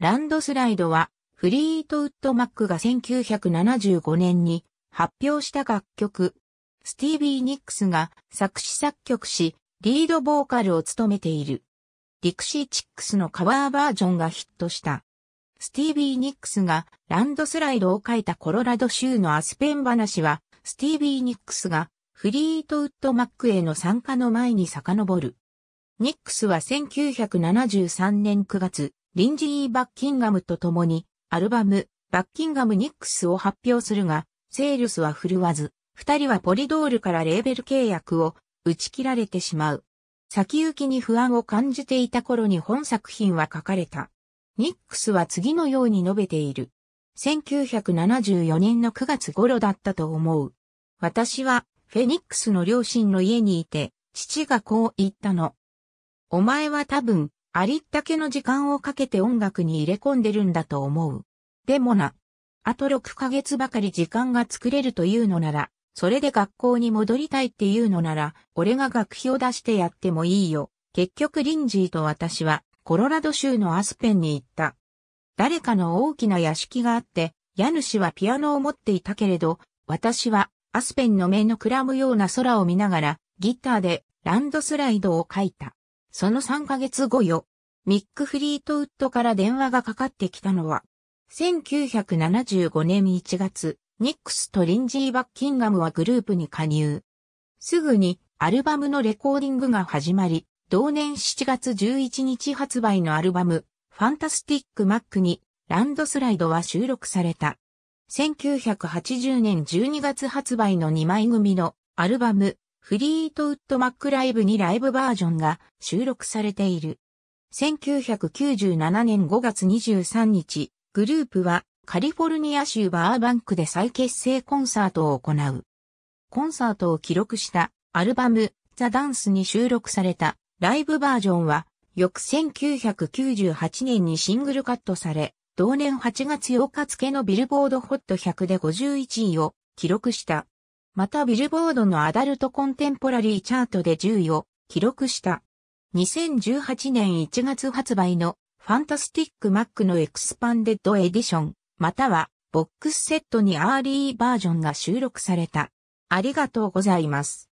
ランドスライドは、フリートウッド・マックが1975年に発表した楽曲。スティービー・ニックスが作詞作曲し、リードボーカルを務めている。ディクシー・チックスのカバーバージョンがヒットした。スティービー・ニックスがランドスライドを書いたコロラド州のアスペン話は、スティービー・ニックスがフリートウッド・マックへの参加の前に遡る。ニックスは1973年9月、リンジー・バッキンガムと共に、アルバム、バッキンガム・ニックスを発表するが、セールスは振るわず、二人はポリドールからレーベル契約を打ち切られてしまう。先行きに不安を感じていた頃に本作品は書かれた。ニックスは次のように述べている。1974年の9月頃だったと思う。私は、フェニックスの両親の家にいて、父がこう言ったの。お前は多分、ありったけの時間をかけて音楽に入れ込んでるんだと思う。でもな。あと6ヶ月ばかり時間が作れるというのなら、それで学校に戻りたいっていうのなら、俺が学費を出してやってもいいよ。結局リンジーと私は、コロラド州のアスペンに行った。誰かの大きな屋敷があって、家主はピアノを持っていたけれど、私は、アスペンの目のくらむような空を見ながら、ギターでランドスライドを描いた。その3ヶ月後よ、ミック・フリートウッドから電話がかかってきたのは、1975年1月、ニックスとリンジー・バッキンガムはグループに加入。すぐにアルバムのレコーディングが始まり、同年7月11日発売のアルバム、ファンタスティック・マックにランドスライドは収録された。1980年12月発売の2枚組のアルバム、フリートウッドマックライブにライブバージョンが収録されている。1997年5月23日、グループはカリフォルニア州バーバンクで再結成コンサートを行う。コンサートを記録したアルバムザ・ダンスに収録されたライブバージョンは翌1998年にシングルカットされ、同年8月8日付のビルボードホット100で51位を記録した。またビルボードのアダルトコンテンポラリーチャートで10位を記録した。2018年1月発売のファンタスティックマックのエクスパンデッドエディション、またはボックスセットにアーリーバージョンが収録された。ありがとうございます。